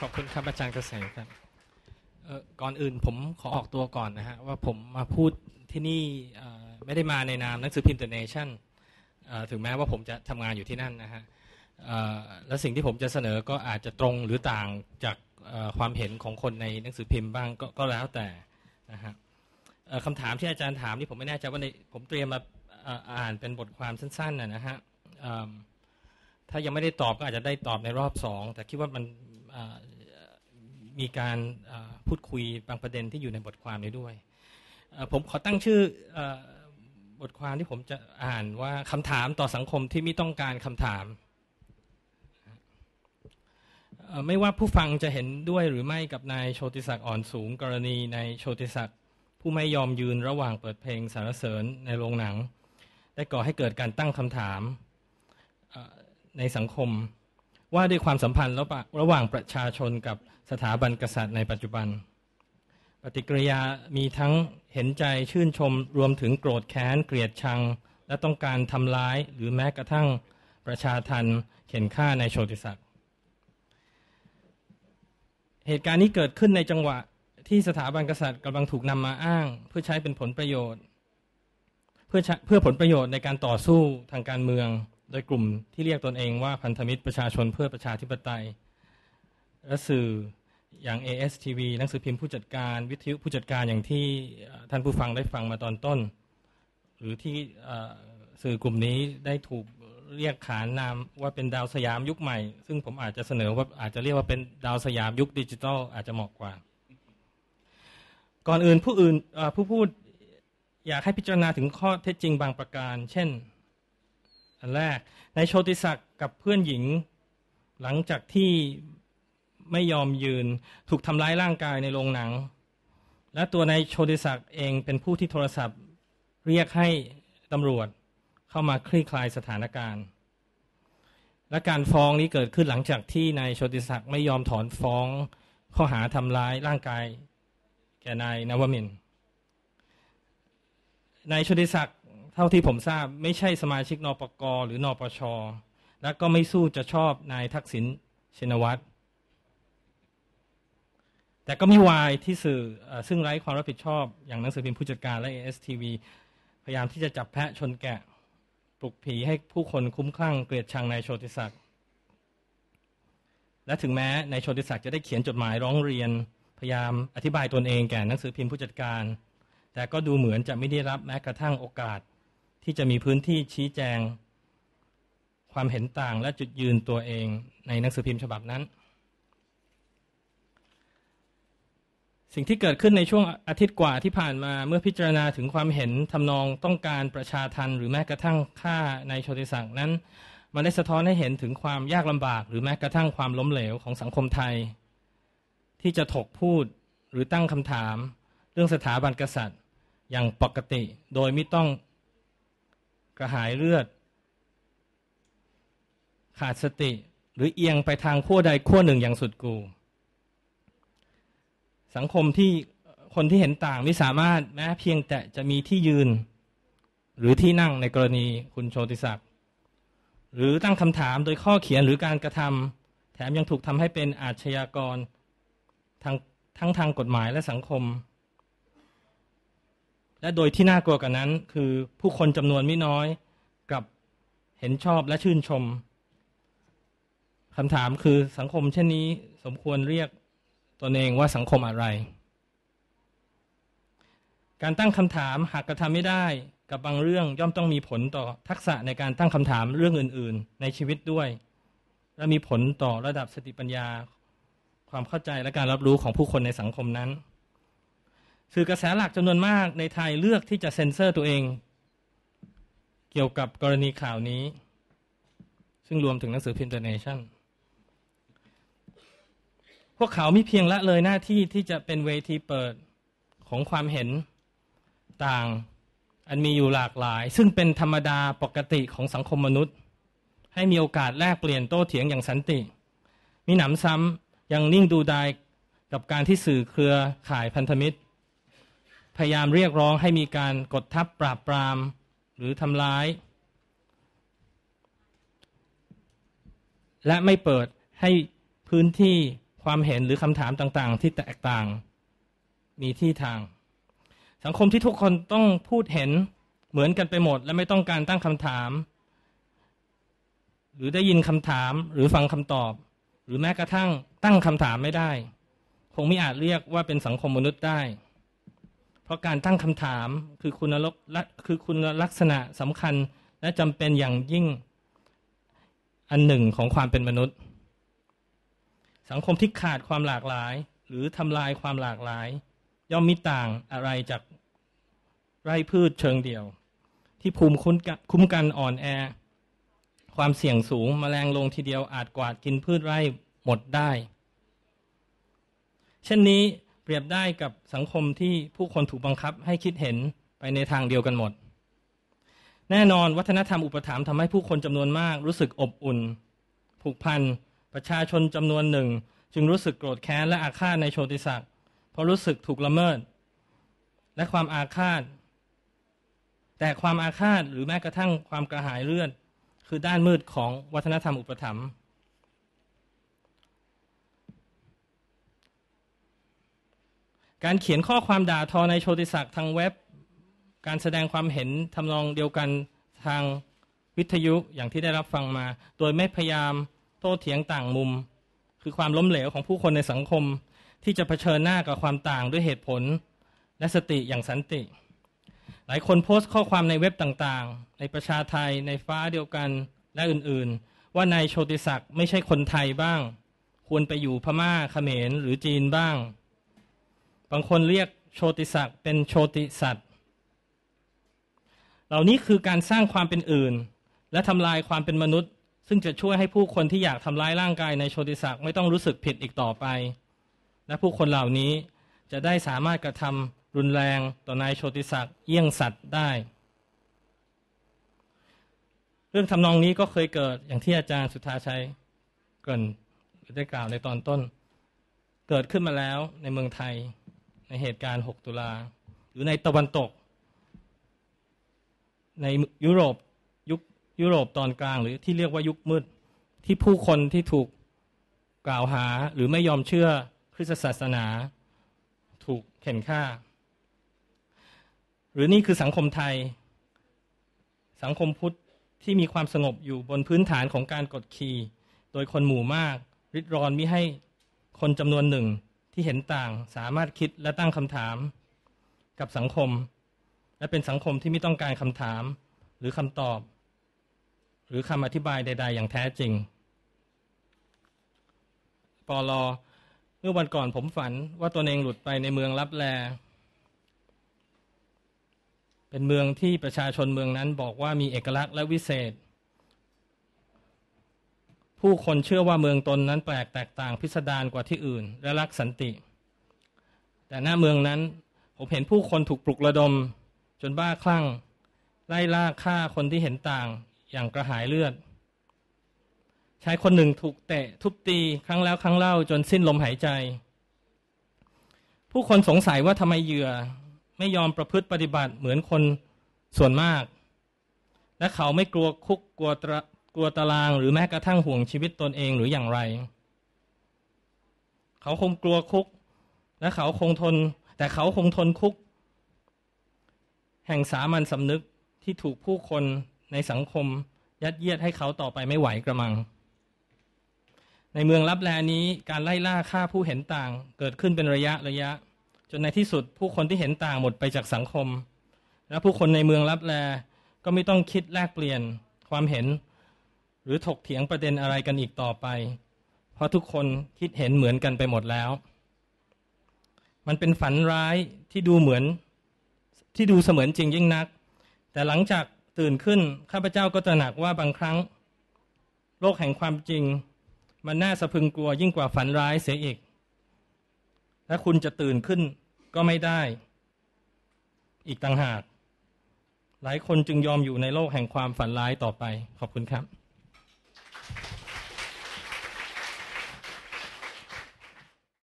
ขอบคุณครับอาจารย์เกษมครับก่อนอื่นผมขอออกตัวก่อนนะฮะว่าผมมาพูดที่นี่ไม่ได้มาในนามหนังสือพิมพ์เดอะเนชั่นถึงแม้ว่าผมจะทำงานอยู่ที่นั่นนะฮะและสิ่งที่ผมจะเสนอก็อาจจะตรงหรือต่างจากความเห็นของคนในหนังสือพิมพ์บ้างก็แล้วแต่นะฮะคำถามที่อาจารย์ถามนี่ผมไม่แน่ใจว่าในผมเตรียมมาอ่านเป็นบทความสั้นๆนะฮะถ้ายังไม่ได้ตอบก็อาจจะได้ตอบในรอบสองแต่คิดว่ามันมีการพูดคุยบางประเด็นที่อยู่ในบทความนี้ด้วยผมขอตั้งชื่อบทความที่ผมจะอ่านว่าคำถามต่อสังคมที่ไม่ต้องการคำถามไม่ว่าผู้ฟังจะเห็นด้วยหรือไม่กับนายโชติศักดิ์อ่อนสูงกรณีนายโชติศักดิ์ผู้ไม่ยอมยืนระหว่างเปิดเพลงสารเสริญในโรงหนัง ได้ก่อให้เกิดการตั้งคำถามในสังคมว่าด้วยความสัมพันธ์ ระหว่างประชาชนกับสถาบันกษัตริย์ในปัจจุบัน ปฏิกิริยามีทั้งเห็นใจชื่นชมรวมถึงโกรธแค้นเกลียดชัง และต้องการทำร้ายหรือแม้กระทั่งประชาทันเข็นฆ่าในโชติศักดิ์เหตุการณ์นี้เกิดขึ้นในจังหวะที่สถาบันกษัตริย์กำลังถูกนำมาอ้าง เพื่อใช้เป็นผลประโยชน์เพื่อเพื่อผลประโยชน์ในการต่อสู้ทางการเมืองโดยกลุ่มที่เรียกตนเองว่าพันธมิตรประชาชนเพื่อประชาธิปไตย และสื่ออย่าง ASTV หนังสือพิมพ์ผู้จัดการวิทยุผู้จัดการอย่างที่ท่านผู้ฟังได้ฟังมาตอนต้น หรือที่สื่อกลุ่มนี้ได้ถูกเรียกขานนามว่าเป็นดาวสยามยุคใหม่ ซึ่งผมอาจจะเสนอว่าอาจจะเรียกว่าเป็นดาวสยามยุคดิจิทัลอาจจะเหมาะกว่า ก่อนอื่นผู้อื่นผู้พูดอยากให้พิจารณาถึงข้อเท็จจริงบางประการเช่นอันแรกในโชติศักดิ์กับเพื่อนหญิง หลังจากที่ไม่ยอมยืนถูกทำร้ายร่างกายในโรงหนัง และตัวนายโชติศักดิ์เองเป็นผู้ที่โทรศัพท์เรียกให้ตำรวจเข้ามาคลี่คลายสถานการณ์ และการฟ้องนี้เกิดขึ้นหลังจากที่นายโชติศักดิ์ไม่ยอมถอนฟ้องข้อหาทำร้ายร่างกาย แก่นายนวมินนายโชติศักดิ์เท่าที่ผมทราบไม่ใช่สมาชิกนปกหรือนปชและก็ไม่สู้จะชอบ นายทักษิณชินวัตร แต่ก็มีวายที่สื่อซึ่งไร้ความรับผิดชอบ อย่างหนังสือพิมพ์ผู้จัดการและ ASTV พยายามที่จะจับแพะชนแกะปลุกผีให้ผู้คนคุ้มคลั่งเกลียดชังนายโชติศักดิ์และถึงแม้นายโชติศักดิ์จะได้เขียนจดหมายร้องเรียนพยายามอธิบายตนเองแก่หนังสือพิมพ์ผู้จัดการ แต่ก็ดูเหมือนจะไม่ได้รับแม้กระทั่งโอกาสที่จะมีพื้นที่ชี้แจง ความเห็นต่างและจุดยืนตัวเอง ในหนังสือพิมพ์ฉบับนั้น สิ่งที่เกิดขึ้นในช่วงอาทิตย์กว่าที่ผ่านมาเมื่อพิจารณาถึงความเห็นทำนองต้องการประชาทัน หรือแม้กระทั่งฆ่าในโชติสังนั้นมันได้สะท้อนให้เห็นถึงความยากลำบาก หรือแม้กระทั่งความล้มเหลวของสังคมไทย ที่จะถกพูดหรือตั้งคำถาม เรื่องสถาบันกษัตริย์อย่างปกติโดยไม่ต้องกระหายเลือด ขาดสติ หรือเอียงไปทางขั้วใดขั้วหนึ่งอย่างสุดกู สังคมที่คนที่เห็นต่างไม่สามารถแม้เพียงแต่จะมีที่ยืน หรือที่นั่งในกรณีคุณโชติศักดิ์ หรือตั้งคำถามโดยข้อเขียนหรือการกระทำ แถมยังถูกทำให้เป็นอาชญากรทั้งทั้งทางกฎหมายและสังคมและโดยที่น่ากลัวกว่านั้นคือผู้คนจำนวนไม่น้อยกับเห็นชอบและชื่นชมคำถามคือสังคมเช่นนี้สมควรเรียกตนเองว่าสังคมอะไร การตั้งคำถามหากกระทำไม่ได้กับบางเรื่องย่อมต้องมีผลต่อทักษะในการตั้งคำถามเรื่องอื่นๆ ในชีวิตด้วย และมีผลต่อระดับสติปัญญา ความเข้าใจและการรับรู้ของผู้คนในสังคมนั้นสื่อกระแสหลักจำนวนมากในไทยเลือกที่จะเซ็นเซอร์ตัวเอง เกี่ยวกับกรณีข่าวนี้ ซึ่งรวมถึงหนังสือพิมพ์เดอะเนชั่น พวกเขาไม่เพียงละเลยหน้าที่ที่จะเป็นเวทีเปิดของความเห็นต่างอันมีอยู่หลากหลาย ซึ่งเป็นธรรมดาปกติของสังคมมนุษย์ ให้มีโอกาสแลกเปลี่ยนโต้เถียงอย่างสันติ มีหนำซ้ำยังนิ่งดูดายกับการที่สื่อเครือข่ายพันธมิตรพยายามเรียกร้องให้มีการกดทับปราบปราม หรือทำร้าย และไม่เปิดให้พื้นที่ความเห็นหรือคำถามต่างๆ ที่แตกต่าง มีที่ทาง สังคมที่ทุกคนต้องพูดเห็นเหมือนกันไปหมดและไม่ต้องการตั้งคำถาม หรือได้ยินคำถามหรือฟังคำตอบ หรือแม้กระทั่งตั้งคำถามไม่ได้ คงไม่อาจเรียกว่าเป็นสังคมมนุษย์ได้เพราะการตั้งคำถามคือคุณลกคือคุณลักษณะสำคัญและจำเป็นอย่างยิ่งอันหนึ่งของความเป็นมนุษย์ สังคมที่ขาดความหลากหลายหรือทำลายความหลากหลาย ย่อมมีต่างอะไรจากไร่พืชเชิงเดียว ที่ภูมิคุ้มกันอ่อนแอ ความเสี่ยงสูงมแมลงลงทีเดียวอาจกวาดกินพืชไร่หมดได้ เช่นนี้เปรียบได้กับสังคมที่ผู้คนถูกบังคับให้คิดเห็นไปในทางเดียวกันหมด แน่นอนวัฒนธรรมอุปถัมภ์ทำให้ผู้คนจำนวนมาก รู้สึกอบอุ่น ผูกพันประชาชนจำนวนหนึ่ง จึงรู้สึกโกรธแค้นและอาฆาตในโชติศักดิ์เพราะรู้สึกถูกละเมิด และความอาฆาต แต่ความอาฆาตหรือแม้กระทั่งความกระหายเลือด คือด้านมืดของวัฒนธรรมอุปถัมภ์การเขียนข้อความด่าทอในโชติศักดิ์ทางเว็บการแสดงความเห็นทำนองเดียวกันทางวิทยุอย่างที่ได้รับฟังมา โดยไม่พยายามโต้เถียงต่างมุม คือความล้มเหลวของผู้คนในสังคมที่จะเผชิญหน้ากับความต่างด้วยเหตุผลและสติอย่างสันติ หลายคนโพสต์ข้อความในเว็บต่างๆ ในประชาไทยในฟ้าเดียวกันและอื่นๆ ว่านายโชติศักดิ์ไม่ใช่คนไทยบ้าง ควรไปอยู่พม่าเขมรหรือจีนบ้างบางคนเรียกโชติศักดิ์เป็นโชติสัตว์ เหล่านี้คือการสร้างความเป็นอื่น และทำลายความเป็นมนุษย์ ซึ่งจะช่วยให้ผู้คนที่อยากทำลายร่างกายในโชติศักดิ์ไม่ต้องรู้สึกผิดอีกต่อไป และผู้คนเหล่านี้จะได้สามารถกระทำรุนแรงต่อนายโชติศักดิ์เยี่ยงสัตว์ได้ เรื่องทำนองนี้ก็เคยเกิดอย่างที่อาจารย์สุธาชัยเกินได้กล่าวในตอนต้น เกิดขึ้นมาแล้วในเมืองไทยในเหตุการณ์ 6 ตุลา หรือในตะวันตก ในยุโรปยุคยุโรปตอนกลาง หรือที่เรียกว่ายุคมืดที่ผู้คนที่ถูกกล่าวหาหรือไม่ยอมเชื่อคริสตศาสนา ถูกเข็นฆ่า หรือนี่คือสังคมไทย สังคมพุทธที่มีความสงบอยู่บนพื้นฐานของการกดขี่โดยคนหมู่มากริดรอนมิให้คนจำนวนหนึ่งที่เห็นต่างสามารถคิดและตั้งคำถาม กับสังคม และเป็นสังคมที่ไม่ต้องการคำถามหรือคำตอบ หรือคำอธิบายใดๆอย่างแท้จริงปอลอเมื่อวันก่อนผมฝันว่าตนเองหลุดไปในเมืองรับแลเป็นเมืองที่ประชาชนเมืองนั้นบอกว่ามีเอกลักษณ์และวิเศษผู้คนเชื่อว่าเมืองตนนั้นแปลกแตกต่างพิสดารกว่าที่อื่น และรักสันติ แต่หน้าเมืองนั้นผมเห็นผู้คนถูกปลุกระดม จนบ้าคลั่งไล่ล่าฆ่าคนที่เห็นต่างอย่างกระหายเลือดชายคนหนึ่งถูกเตะทุบตีครั้งแล้วครั้งเล่าจนสิ้นลมหายใจ ผู้คนสงสัยว่าทำไมเหยื่อ ไม่ยอมประพฤติปฏิบัติเหมือนคนส่วนมาก และเขาไม่กลัวคุกกลัวกลัวตารางหรือแม้กระทั่งห่วงชีวิตตนเองหรืออย่างไร เขาคงกลัวคุก และเขาคงทน แต่เขาคงทนคุก แห่งสามัญสำนึกที่ถูกผู้คนในสังคม ยัดเยียดให้เขาต่อไปไม่ไหวกระมัง ในเมืองรับแลนี้การไล่ล่าฆ่าผู้เห็นต่างเกิดขึ้นเป็นระยะระยะ จนในที่สุดผู้คนที่เห็นต่างหมดไปจากสังคม และผู้คนในเมืองรับแลก็ไม่ต้องคิดแลกเปลี่ยนความเห็นหรือถกเถียงประเด็นอะไรกันอีกต่อไป เพราะทุกคนคิดเห็นเหมือนกันไปหมดแล้ว มันเป็นฝันร้ายที่ดูเหมือน ที่ดูเสมือนจริงยิ่งนัก แต่หลังจากตื่นขึ้นข้าพเจ้าก็ตระหนักว่าบางครั้ง โลกแห่งความจริง มันน่าสะพึงกลัวยิ่งกว่าฝันร้ายเสียอีก และคุณจะตื่นขึ้นก็ไม่ได้ อีกต่างหาก หลายคนจึงยอมอยู่ในโลกแห่งความฝันร้ายต่อไป ขอบคุณครับ